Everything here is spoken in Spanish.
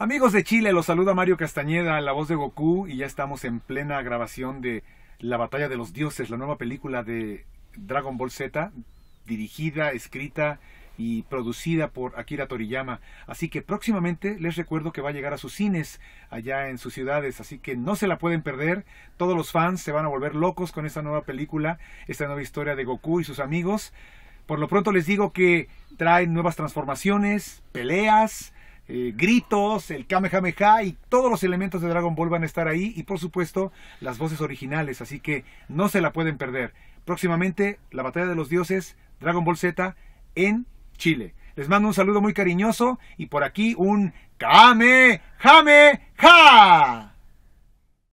Amigos de Chile, los saluda Mario Castañeda, la voz de Goku, y ya estamos en plena grabación de La Batalla de los Dioses, la nueva película de Dragon Ball Z, dirigida, escrita y producida por Akira Toriyama. Así que próximamente les recuerdo que va a llegar a sus cines allá en sus ciudades, así que no se la pueden perder. Todos los fans se van a volver locos con esta nueva película, esta nueva historia de Goku y sus amigos. Por lo pronto les digo que traen nuevas transformaciones, peleas, eh, gritos, el Kamehameha y todos los elementos de Dragon Ball van a estar ahí y por supuesto las voces originales, así que no se la pueden perder. Próximamente la batalla de los dioses, Dragon Ball Z en Chile. Les mando un saludo muy cariñoso y por aquí un Kamehameha